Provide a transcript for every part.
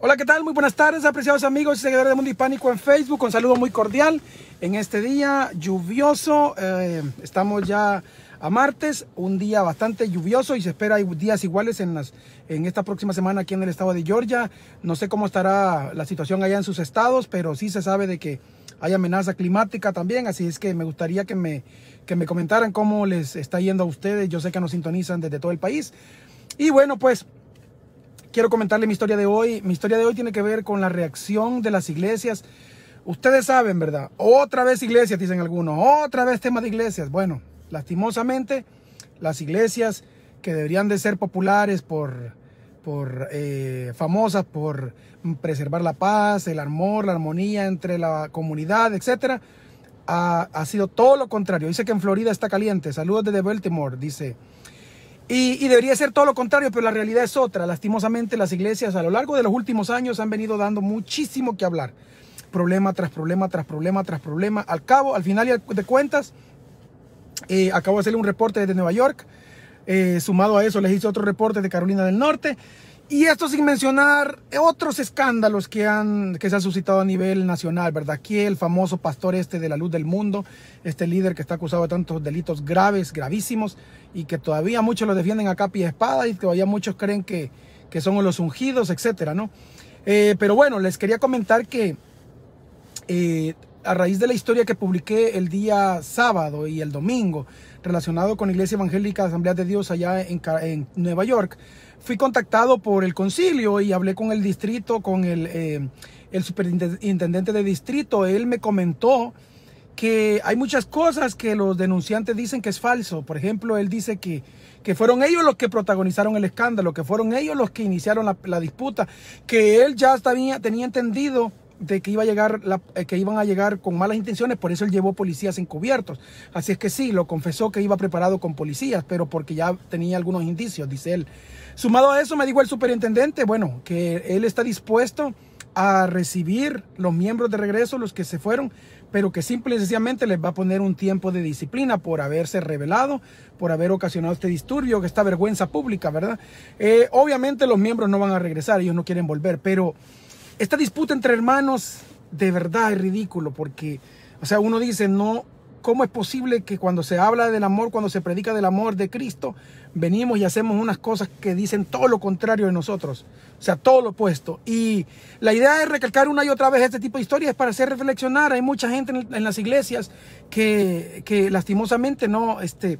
Hola, ¿qué tal? Muy buenas tardes, apreciados amigos y seguidores de Mundo Hispánico en Facebook. Un saludo muy cordial en este día lluvioso. Eh, estamos ya a martes, un día bastante lluvioso y se espera días iguales en, las, en esta próxima semana aquí en el estado de Georgia. No sé cómo estará la situación allá en sus estados, pero sí se sabe de que hay amenaza climática también, así es que me gustaría que me, que me comentaran cómo les está yendo a ustedes. Yo sé que nos sintonizan desde todo el país. Y bueno, pues quiero comentarle mi historia de hoy. Mi historia de hoy tiene que ver con la reacción de las iglesias. Ustedes saben, ¿verdad? Otra vez iglesias, dicen algunos. Otra vez tema de iglesias. Bueno, lastimosamente, las iglesias que deberían de ser populares por, por eh, famosas por preservar la paz, el amor, la armonía entre la comunidad, etcétera, ha, ha sido todo lo contrario. Dice que en Florida está caliente. Saludos desde Baltimore, dice. Y, debería ser todo lo contrario, pero la realidad es otra. Lastimosamente las iglesias a lo largo de los últimos años han venido dando muchísimo que hablar. Problema tras problema, tras problema, tras problema. Al cabo, al final de cuentas, eh, acabo de hacerle un reporte desde Nueva York. Eh, sumado a eso les hice otro reporte de Carolina del Norte. Y esto sin mencionar otros escándalos que, han, que se han suscitado a nivel nacional, ¿verdad? Aquí el famoso pastor este de la luz del mundo, este líder que está acusado de tantos delitos graves, gravísimos, y que todavía muchos lo defienden a capa y espada y todavía muchos creen que, son los ungidos, etcétera, ¿no? Eh, pero bueno, les quería comentar que eh, a raíz de la historia que publiqué el día sábado y el domingo relacionado con Iglesia Evangélica Asamblea de Dios allá en, Nueva York, fui contactado por el concilio y hablé con el distrito, con el, eh, el superintendente de distrito. Él me comentó que hay muchas cosas que los denunciantes dicen que es falso. Por ejemplo, él dice que, que fueron ellos los que protagonizaron el escándalo, que fueron ellos los que iniciaron la, disputa, que él ya tenía entendido de que, iba a llegar eh, que iban a llegar con malas intenciones, por eso él llevó policías encubiertos. Así es que sí, lo confesó que iba preparado con policías, pero porque ya tenía algunos indicios, dice él. Sumado a eso, me dijo el superintendente, bueno, que él está dispuesto a recibir los miembros de regreso, los que se fueron, pero que simple y sencillamente les va a poner un tiempo de disciplina por haberse revelado, por haber ocasionado este disturbio, esta vergüenza pública, ¿verdad? Eh, obviamente los miembros no van a regresar, ellos no quieren volver, pero esta disputa entre hermanos de verdad es ridículo porque, o sea, uno dice, no, ¿cómo es posible que cuando se habla del amor, cuando se predica del amor de Cristo, venimos y hacemos unas cosas que dicen todo lo contrario de nosotros? O sea, todo lo opuesto. Y la idea de recalcar una y otra vez este tipo de historias para hacer reflexionar. Hay mucha gente en, las iglesias que, lastimosamente no, este,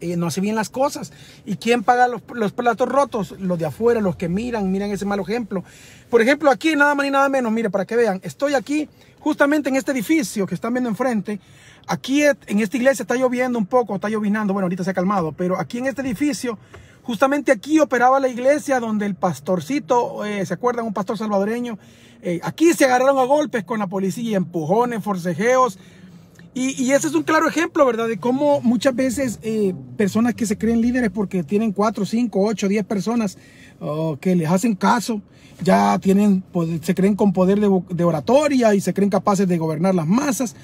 eh, no hace bien las cosas. ¿Y quién paga los, platos rotos? Los de afuera, los que miran, miran ese mal ejemplo. Por ejemplo, aquí nada más ni nada menos, mire, para que vean, estoy aquí justamente en este edificio que están viendo enfrente. Aquí en esta iglesia está lloviendo un poco, está llovinando, bueno, ahorita se ha calmado, pero aquí en este edificio, justamente aquí operaba la iglesia donde el pastorcito, eh, ¿se acuerdan? Un pastor salvadoreño. Eh, aquí se agarraron a golpes con la policía, empujones, forcejeos, y, ese es un claro ejemplo, ¿verdad? De cómo muchas veces eh, personas que se creen líderes porque tienen cuatro, cinco, ocho, diez personas oh, que les hacen caso, ya tienen, pues, se creen con poder de, oratoria y se creen capaces de gobernar las masas.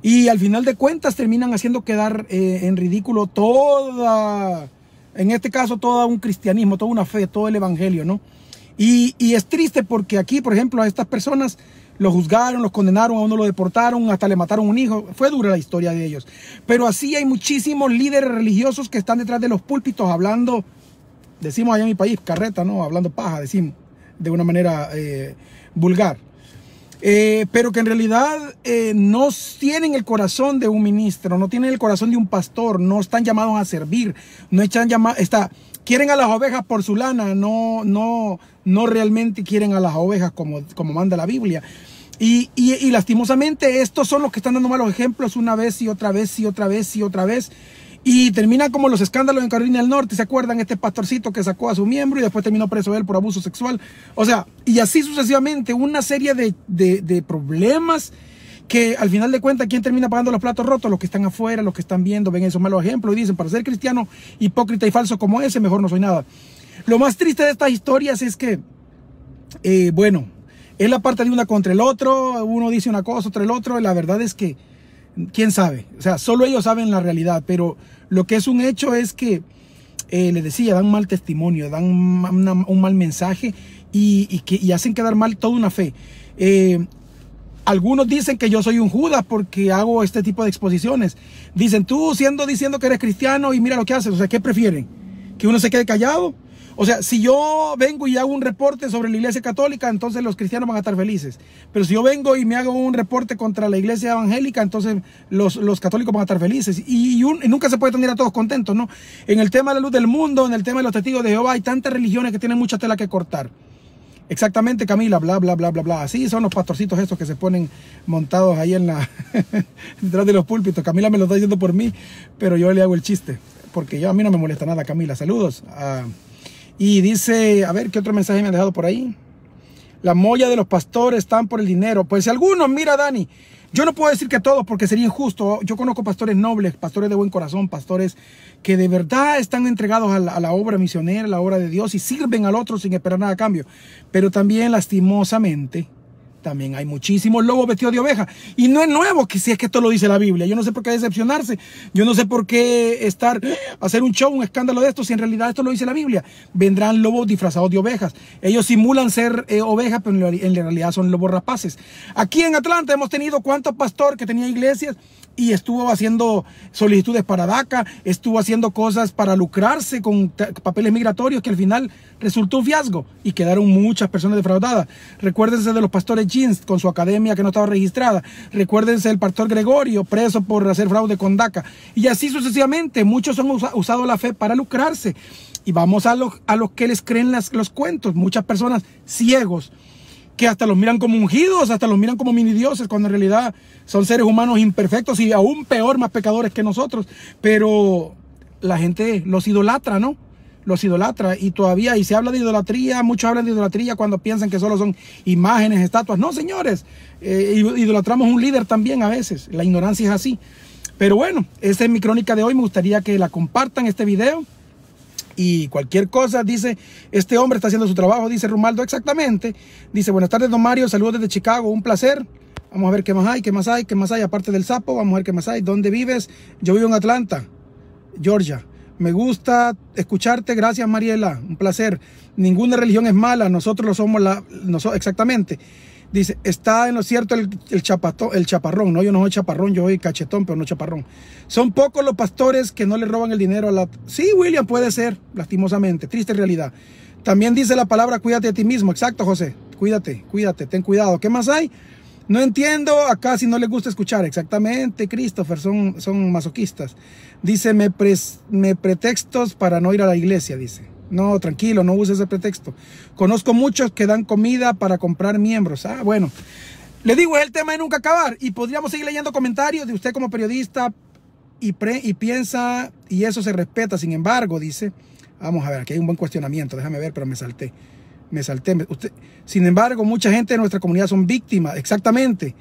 Y al final de cuentas terminan haciendo quedar eh, en ridículo toda, en este caso, todo un cristianismo, toda una fe, todo el evangelio, ¿no? y es triste porque aquí, por ejemplo, a estas personas lo juzgaron, los condenaron, a uno lo deportaron, hasta le mataron un hijo. Fue dura la historia de ellos. Pero así hay muchísimos líderes religiosos que están detrás de los púlpitos hablando, decimos allá en mi país, carreta, ¿no? Hablando paja, decimos, de una manera eh, vulgar. Eh, pero que en realidad eh, no tienen el corazón de un ministro, no tienen el corazón de un pastor, no están llamados a servir, no están llamados, está, quieren a las ovejas por su lana, no, no, no realmente quieren a las ovejas como, como manda la Biblia. Y, lastimosamente estos son los que están dando malos ejemplos una vez y otra vez y otra vez y otra vez. Y termina como los escándalos en Carolina del Norte, ¿se acuerdan? Este pastorcito que sacó a su miembro y después terminó preso él por abuso sexual. O sea, y así sucesivamente, una serie de, problemas que al final de cuentas, ¿quién termina pagando los platos rotos? Los que están afuera, los que están viendo, ven esos malos ejemplos y dicen, para ser cristiano hipócrita y falso como ese, mejor no soy nada. Lo más triste de estas historias es que, eh, bueno, la parte de una contra el otro, uno dice una cosa, otro el otro. La verdad es que, quién sabe. O sea, solo ellos saben la realidad. Pero lo que es un hecho es que, eh, les decía, dan mal testimonio, dan un mal mensaje y, que, hacen quedar mal toda una fe. Eh, algunos dicen que yo soy un Judas porque hago este tipo de exposiciones. Dicen, tú siendo diciendo que eres cristiano y mira lo que haces. O sea, ¿qué prefieren? ¿Que uno se quede callado? O sea, si yo vengo y hago un reporte sobre la iglesia católica, entonces los cristianos van a estar felices. Pero si yo vengo y me hago un reporte contra la iglesia evangélica, entonces los, católicos van a estar felices. Y, nunca se puede tener a todos contentos, ¿no? En el tema de la luz del mundo, en el tema de los testigos de Jehová, hay tantas religiones que tienen mucha tela que cortar. Exactamente, Camila, bla, bla, bla, bla, bla. Así son los pastorcitos estos que se ponen montados ahí en la... detrás de los púlpitos. Camila me lo está diciendo por mí, pero yo le hago el chiste. Porque yo, a mí no me molesta nada, Camila. Saludos. A y dice, a ver, ¿qué otro mensaje me han dejado por ahí? La molla de los pastores están por el dinero. Pues algunos, mira Dani, yo no puedo decir que todos porque sería injusto. Yo conozco pastores nobles, pastores de buen corazón, pastores que de verdad están entregados a la, a la obra misionera, a la obra de Dios y sirven al otro sin esperar nada a cambio. Pero también lastimosamente también hay muchísimos lobos vestidos de ovejas. Y no es nuevo que si es que esto lo dice la Biblia. Yo no sé por qué decepcionarse. Yo no sé por qué estar, hacer un show, un escándalo de esto, si en realidad esto lo dice la Biblia. Vendrán lobos disfrazados de ovejas. Ellos simulan ser eh, ovejas, pero en realidad son lobos rapaces. Aquí en Atlanta hemos tenido cuánto pastor que tenía iglesias y estuvo haciendo solicitudes para DACA, estuvo haciendo cosas para lucrarse con papeles migratorios que al final resultó un fiasco y quedaron muchas personas defraudadas. Recuérdense de los pastores Jeans con su academia que no estaba registrada. Recuérdense del pastor Gregorio preso por hacer fraude con DACA. Y así sucesivamente, muchos han usado la fe para lucrarse. Y vamos a los, a que les creen las, los cuentos. Muchas personas ciegos que hasta los miran como ungidos, hasta los miran como mini dioses, cuando en realidad son seres humanos imperfectos y aún peor, más pecadores que nosotros. Pero la gente los idolatra, ¿no? los idolatra y todavía, y se habla de idolatría, muchos hablan de idolatría cuando piensan que solo son imágenes, estatuas. No, señores, eh, idolatramos un líder también a veces, la ignorancia es así. Pero bueno, esta es mi crónica de hoy, me gustaría que la compartan este video y cualquier cosa, dice, este hombre está haciendo su trabajo, dice Rumaldo, exactamente. Dice, buenas tardes, don Mario, saludos desde Chicago, un placer. Vamos a ver qué más hay, qué más hay, qué más hay, aparte del sapo, vamos a ver qué más hay, dónde vives. Yo vivo en Atlanta, Georgia. Me gusta escucharte. Gracias, Mariela. Un placer. Ninguna religión es mala. Nosotros lo somos la. exactamente. Dice, está en lo cierto el, el chaparrón. No, yo no soy chaparrón, yo soy cachetón, pero no chaparrón. Son pocos los pastores que no le roban el dinero a la... Sí, William, puede ser, lastimosamente. Triste realidad. También dice la palabra, cuídate a ti mismo. Exacto, José. Cuídate, cuídate, ten cuidado. ¿Qué más hay? No entiendo, acá si no les gusta escuchar, exactamente, Christopher, son, son masoquistas. Dice, me, me pretextos para no ir a la iglesia, dice. No, tranquilo, no uses ese pretexto. Conozco muchos que dan comida para comprar miembros. Ah, bueno. Le digo, es el tema de nunca acabar y podríamos seguir leyendo comentarios de usted como periodista y, y piensa, y eso se respeta, sin embargo, dice, vamos a ver, aquí hay un buen cuestionamiento, déjame ver, pero me salté me salté. Usted, sin embargo, mucha gente de nuestra comunidad son víctimas, exactamente.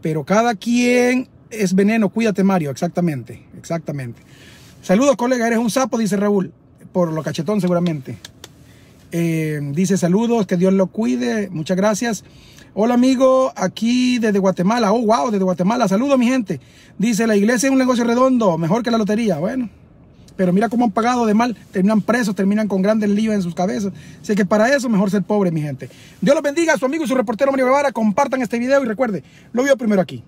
Pero cada quien es veneno. Cuídate, Mario, exactamente, exactamente. Saludos, colega, eres un sapo, dice Raúl, por lo cachetón seguramente. Eh, dice saludos, que Dios lo cuide, muchas gracias. Hola amigo, aquí desde Guatemala. Oh, wow, desde Guatemala. Saludos mi gente. Dice, la iglesia es un negocio redondo, mejor que la lotería. Bueno, pero mira cómo han pagado de mal, terminan presos, terminan con grandes líos en sus cabezas. Así que para eso mejor ser pobre, mi gente. Dios los bendiga, su amigo y su reportero Mario Guevara. Compartan este video y recuerde, lo vio primero aquí.